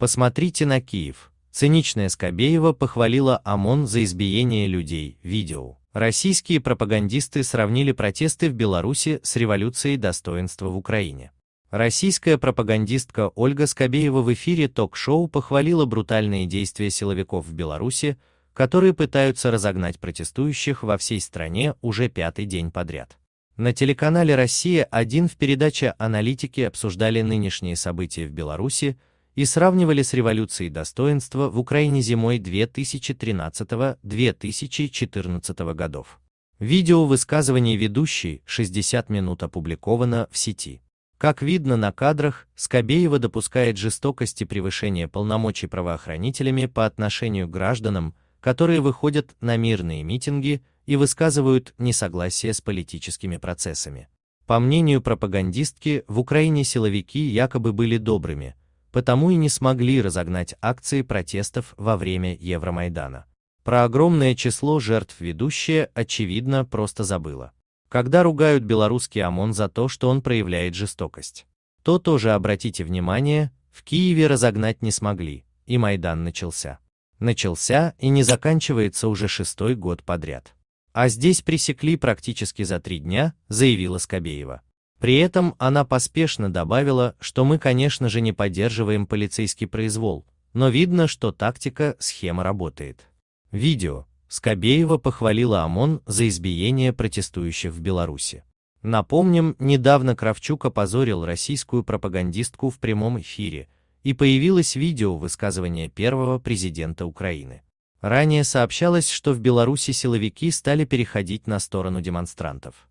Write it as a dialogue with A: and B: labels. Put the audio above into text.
A: Посмотрите на Киев. Циничная Скобеева похвалила ОМОН за избиение людей. Видео. Российские пропагандисты сравнили протесты в Беларуси с революцией достоинства в Украине. Российская пропагандистка Ольга Скобеева в эфире ток-шоу похвалила брутальные действия силовиков в Беларуси, которые пытаются разогнать протестующих во всей стране уже пятый день подряд. На телеканале «Россия-1» в передаче «Аналитики» обсуждали нынешние события в Беларуси, и сравнивали с революцией достоинства в Украине зимой 2013-2014 годов. Видео высказываний ведущей 60 минут опубликовано в сети. Как видно на кадрах, Скобеева допускает жестокости превышения полномочий правоохранителями по отношению к гражданам, которые выходят на мирные митинги и высказывают несогласие с политическими процессами. По мнению пропагандистки, в Украине силовики якобы были добрыми, потому и не смогли разогнать акции протестов во время Евромайдана. Про огромное число жертв ведущая, очевидно, просто забыла. Когда ругают белорусский ОМОН за то, что он проявляет жестокость, то тоже обратите внимание, в Киеве разогнать не смогли, и Майдан начался. Начался и не заканчивается уже шестой год подряд. А здесь пресекли практически за три дня, заявила Скобеева. При этом она поспешно добавила, что мы, конечно же, не поддерживаем полицейский произвол, но видно, что тактика, схема работает. Видео. Скобеева похвалила ОМОН за избиение протестующих в Беларуси. Напомним, недавно Кравчук опозорил российскую пропагандистку в прямом эфире, и появилось видео высказывания первого президента Украины. Ранее сообщалось, что в Беларуси силовики стали переходить на сторону демонстрантов.